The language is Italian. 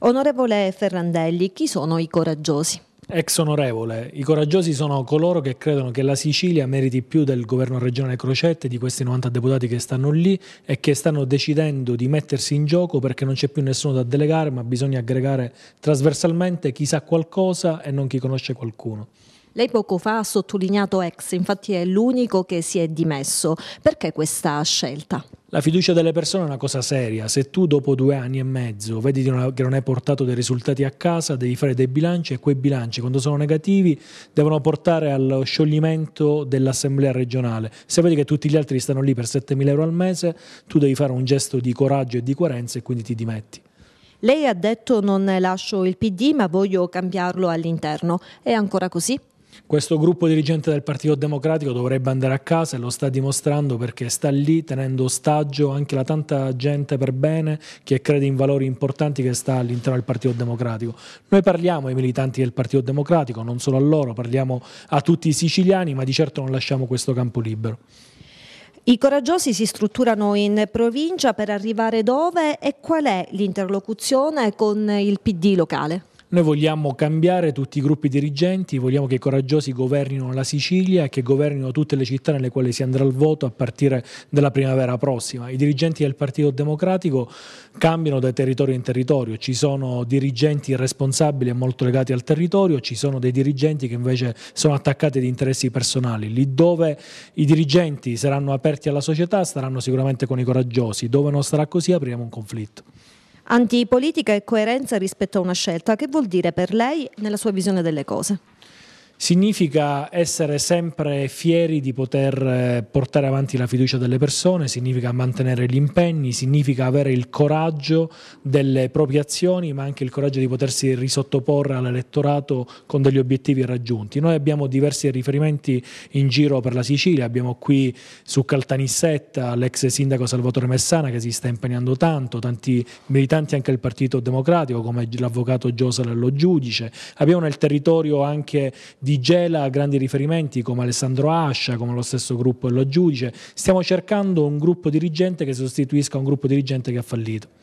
Onorevole Ferrandelli, chi sono i coraggiosi? Ex onorevole, i coraggiosi sono coloro che credono che la Sicilia meriti più del governo regionale Crocette, di questi 90 deputati che stanno lì e che stanno decidendo di mettersi in gioco perché non c'è più nessuno da delegare, ma bisogna aggregare trasversalmente chi sa qualcosa e non chi conosce qualcuno. Lei poco fa ha sottolineato ex, infatti è l'unico che si è dimesso. Perché questa scelta? La fiducia delle persone è una cosa seria. Se tu dopo due anni e mezzo vedi che non hai portato dei risultati a casa, devi fare dei bilanci e quei bilanci, quando sono negativi, devono portare allo scioglimento dell'assemblea regionale. Se vedi che tutti gli altri stanno lì per 7.000 euro al mese, tu devi fare un gesto di coraggio e di coerenza e quindi ti dimetti. Lei ha detto non lascio il PD ma voglio cambiarlo all'interno. È ancora così? Questo gruppo dirigente del Partito Democratico dovrebbe andare a casa e lo sta dimostrando perché sta lì tenendo ostaggio anche la tanta gente per bene che crede in valori importanti che sta all'interno del Partito Democratico. Noi parliamo ai militanti del Partito Democratico, non solo a loro, parliamo a tutti i siciliani, ma di certo non lasciamo questo campo libero. I coraggiosi si strutturano in provincia per arrivare dove e qual è l'interlocuzione con il PD locale? Noi vogliamo cambiare tutti i gruppi dirigenti, vogliamo che i coraggiosi governino la Sicilia e che governino tutte le città nelle quali si andrà al voto a partire dalla primavera prossima. I dirigenti del Partito Democratico cambiano da territorio in territorio, ci sono dirigenti responsabili e molto legati al territorio, ci sono dei dirigenti che invece sono attaccati di interessi personali. Lì dove i dirigenti saranno aperti alla società staranno sicuramente con i coraggiosi, dove non sarà così apriremo un conflitto. Antipolitica e coerenza rispetto a una scelta, che vuol dire per lei nella sua visione delle cose? Significa essere sempre fieri di poter eh, portare avanti la fiducia delle persone, significa mantenere gli impegni, significa avere il coraggio delle proprie azioni, ma anche il coraggio di potersi risottoporre all'elettorato con degli obiettivi raggiunti. Noi abbiamo diversi riferimenti in giro per la Sicilia, abbiamo qui su Caltanissetta l'ex sindaco Salvatore Messana che si sta impegnando tanto, tanti militanti anche del Partito Democratico come l'avvocato Giosele Lo Giudice, abbiamo nel territorio anche di Gela grandi riferimenti come Alessandro Ascia, come lo stesso gruppo e lo giudice. Stiamo cercando un gruppo dirigente che sostituisca un gruppo dirigente che ha fallito.